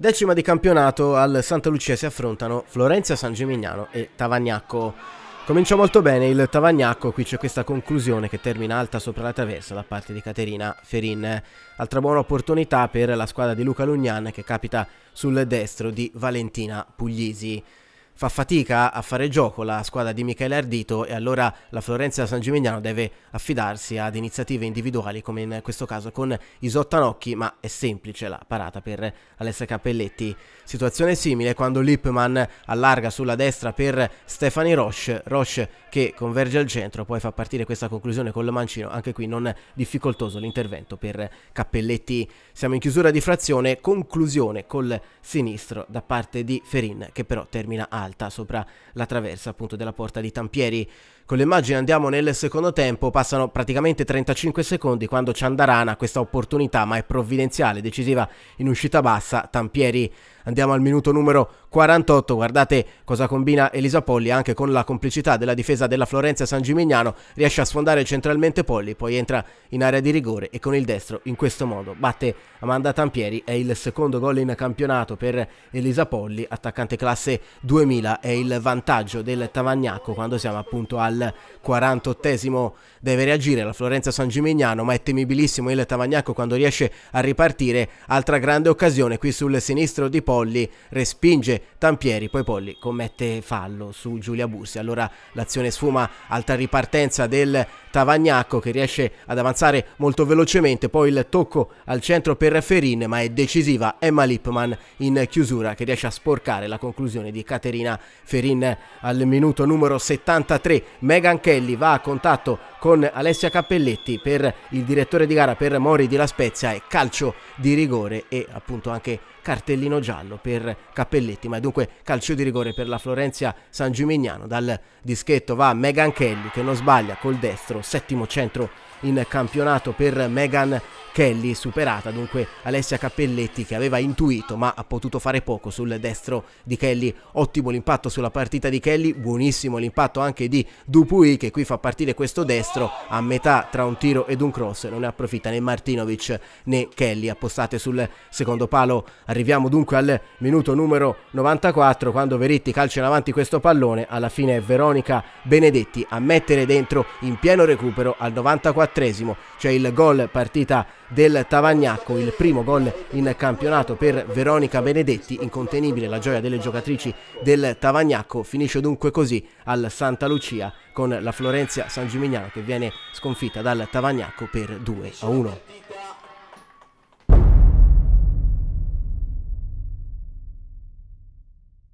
Decima di campionato, al Santa Lucia si affrontano Florenza, San Gimignano e Tavagnacco. Comincia molto bene il Tavagnacco, qui c'è questa conclusione che termina alta sopra la traversa da parte di Caterina Ferin. Altra buona opportunità per la squadra di Luca Lugnan che capita sul destro di Valentina Puglisi fa fatica a fare gioco la squadra di Michele Ardito e allora la Florenza San Gimignano deve affidarsi ad iniziative individuali come in questo caso con Isottanocchi, ma è semplice la parata per Alessia Cappelletti. Situazione simile quando Lippmann allarga sulla destra per Stefani Roche, Roche che converge al centro, poi fa partire questa conclusione con Mancino, anche qui non difficoltoso l'intervento per Cappelletti. Siamo in chiusura di frazione, conclusione col sinistro da parte di Ferin che però termina alto alta sopra la traversa appunto della porta di Tampieri. Con le immagini andiamo nel secondo tempo, passano praticamente 35 secondi quando Ciandarana ha questa opportunità, ma è provvidenziale, decisiva in uscita bassa. Tampieri andiamo al minuto numero 48, guardate cosa combina Elisa Polli anche con la complicità della difesa della Florenza San Gimignano, riesce a sfondare centralmente Polli, poi entra in area di rigore e con il destro in questo modo batte Amanda Tampieri, è il secondo gol in campionato per Elisa Polli, attaccante classe 2000, è il vantaggio del Tavagnacco quando siamo appunto al 48esimo deve reagire la Florenza San Gimignano, ma è temibilissimo il Tavagnacco quando riesce a ripartire. Altra grande occasione qui sul sinistro di Polli, respinge Tampieri, poi Polli commette fallo su Giulia Bussi. Allora l'azione sfuma, altra ripartenza del Tavagnacco che riesce ad avanzare molto velocemente, poi il tocco al centro per Ferin, ma è decisiva Emma Lipman in chiusura che riesce a sporcare la conclusione di Caterina Ferin al minuto numero 73 Megan Kelly va a contatto con Alessia Cappelletti per il direttore di gara per Mori di La Spezia e calcio di rigore e appunto anche cartellino giallo per Cappelletti, ma dunque calcio di rigore per la Florenzia San Gimignano. Dal dischetto va Megan Kelly che non sbaglia col destro, settimo centro in campionato per Megan Kelly, superata dunque Alessia Cappelletti che aveva intuito ma ha potuto fare poco sul destro di Kelly. Ottimo l'impatto sulla partita di Kelly, buonissimo l'impatto anche di Dupuy che qui fa partire questo destro a metà tra un tiro ed un cross, non ne approfitta né Martinovic né Kelly, appostate sul secondo palo. Arriviamo dunque al minuto numero 94 quando Veritti calcia in avanti questo pallone, alla fine è Veronica Benedetti a mettere dentro in pieno recupero al 94 c'è il gol partita del Tavagnacco, il primo gol in campionato per Veronica Benedetti, incontenibile la gioia delle giocatrici del Tavagnacco, finisce dunque così al Santa Lucia con la Florenzia San Gimignano che viene sconfitta dal Tavagnacco per 2 a 1.